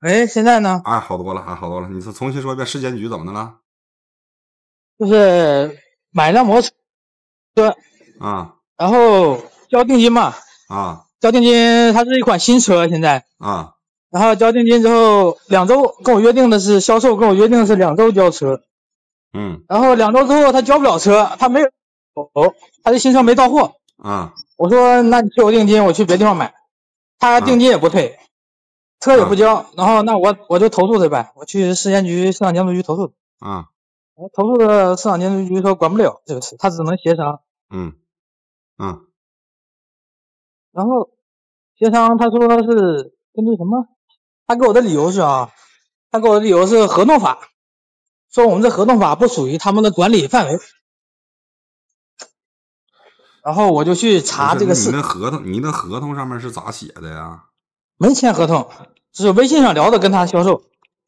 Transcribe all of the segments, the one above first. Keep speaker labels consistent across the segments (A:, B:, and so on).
A: 哎，现在呢？啊，好多了，啊，好多了。你是重新说一遍，市监局怎么的了？
B: 就是买辆摩托车啊，然后交定金嘛啊，交定金，它是一款新车，现在啊，然后交定金之后两周，跟我约定的是销售，跟我约定的是两周交车，嗯，然后两周之后他交不了车，他没有哦，他的新车没到货啊。我说那你退我定金，我去别地方买，他定金也不退。车也不交，然后那我我就投诉他呗，我去市监局、市场监督局投诉。啊，我投诉市场监督局说管不了这个事，他只能协商。
A: 嗯嗯，
B: 然后协商，他说是根据什么？他给我的理由是啊，他给我的理由是合同法，说我们这合同法不属于他们的管理范围。
A: 然后我就去查这个事。你那合同，你那合同上面是咋写的呀？
B: 没签合同。是微信上聊的，跟他销售。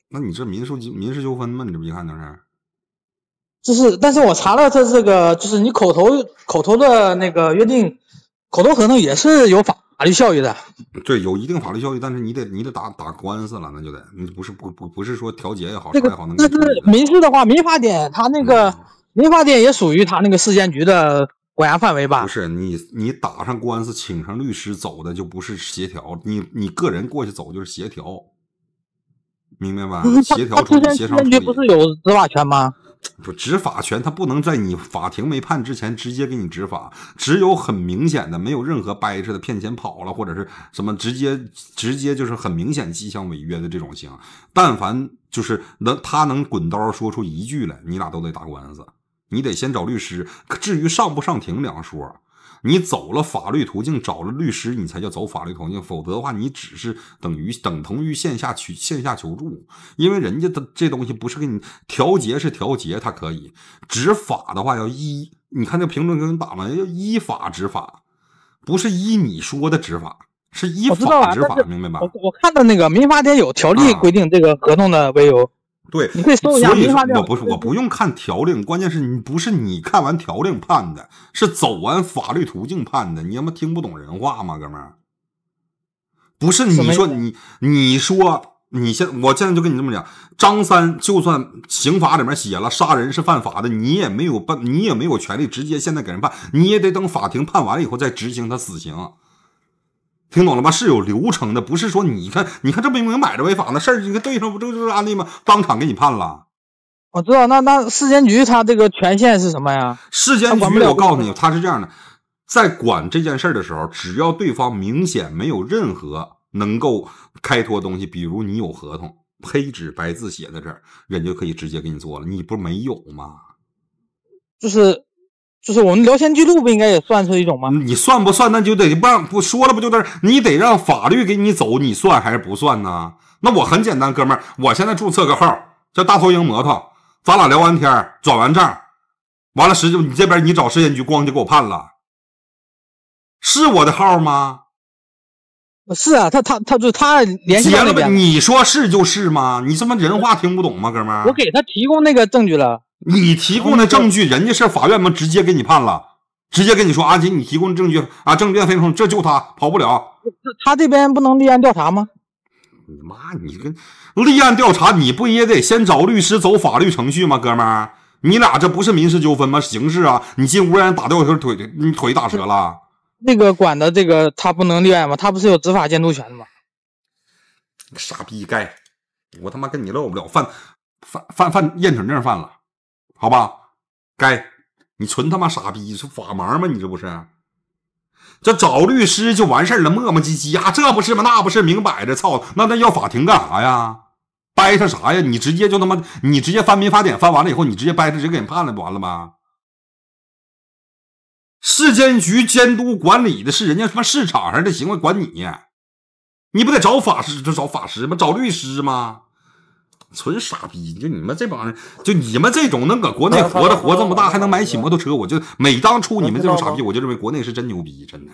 A: 那你这民事民事纠纷吗？你这不一看就是。
B: 这是，但是我查了，这这个就是你口头口头的那个约定，
A: 口头合同也是有法律效益的。对，有一定法律效益，但是你得你得打打官司了，那就得，不是不不不是说调解也好，这个
B: 那是民事的话，民法典他那个
A: 民法典也属于他那个市监局的。管辖范围吧，不是你，你打上官司，请上律师走的就不是协调，你你个人过去走就是协调，明白吧？协调出协商出，不是有执法权吗？不执法权，他不能在你法庭没判之前直接给你执法，只有很明显的，没有任何掰扯的骗钱跑了或者是什么直接直接就是很明显迹象违约的这种行，但凡就是能他能滚刀说出一句来，你俩都得打官司。你得先找律师，至于上不上庭两说。你走了法律途径，找了律师，你才叫走法律途径。否则的话，你只是等于等同于线下求线下求助。因为人家的这东西不是给你调节，是调节，它可以执法的话要依，你看那评论跟打嘛，要依法执法，不是依你说的执法，是依法执法，明白吧？我
B: 看到那个民法典有条例规定，这个合同的为由。对，所以说我不是我不
A: 用看条令，关键是你不是你看完条令判的，是走完法律途径判的。你他妈听不懂人话吗，哥们？不是你说你你说你现我现在就跟你这么讲，张三就算刑法里面写了杀人是犯法的，你也没有办你也没有权利直接现在给人判，你也得等法庭判完了以后再执行他死刑。听懂了吗？是有流程的，不是说你看，你看这明明买着违法的事儿，你看对上不，就是案例吗？当场给你判了。我知道，那那市
B: 监局他这个权限是什么呀？
A: 市监局，我告诉你，他是这样的，在管这件事儿的时候，只要对方明显没有任何能够开脱东西，比如你有合同，黑纸白字写在这儿，人就可以直接给你做了。你不是没有吗？
B: 就是。就是我们聊天记录不应该也算是一种吗？
A: 你算不算？那就得让不说了，不就得你得让法律给你走？你算还是不算呢？那我很简单，哥们儿，我现在注册个号叫大头鹰摩托，咱俩聊完天转完账，完了，实际你这边你找市监局光就给我判了，是我的号吗？是啊，他他他就他联系了呗。你说是就是吗？你他妈人话听不懂吗，哥们儿？我给他提供那个证据了。你提供的证据，人家是法院吗？直接给你判了，直接跟你说，阿杰，你提供的证据啊，证据链非常，这就他跑不了。
B: 他这边不能立案调查吗？
A: 你妈，你跟立案调查，你不也得先找律师走法律程序吗？哥们儿，你俩这不是民事纠纷吗？刑事啊！你进屋让人打掉条腿，你腿打折了。
B: 那个管的这个他不能立案吗？他不是有执法监督权的吗？
A: 傻逼该，我他妈跟你唠不了，犯犯犯犯验车证犯了。好吧，该你纯他妈傻逼，是法盲吗？你这不是这找律师就完事儿了，磨磨唧唧呀，这不是吗？那不是明摆着操，那那要法庭干啥呀？掰扯啥呀？你直接就他妈，你直接翻民法典，翻完了以后，你直接掰扯，直接给人判了不完了吗？市监局监督管理的是人家他妈市场上的行为，管你，你不得找法师就找法师吗？找律师吗？纯傻逼！就你们这帮人，就你们这种能搁国内活着活这么大，还能买起摩托车，我就每当出你们这种傻逼，我就认为国内是真牛逼，
B: 真的。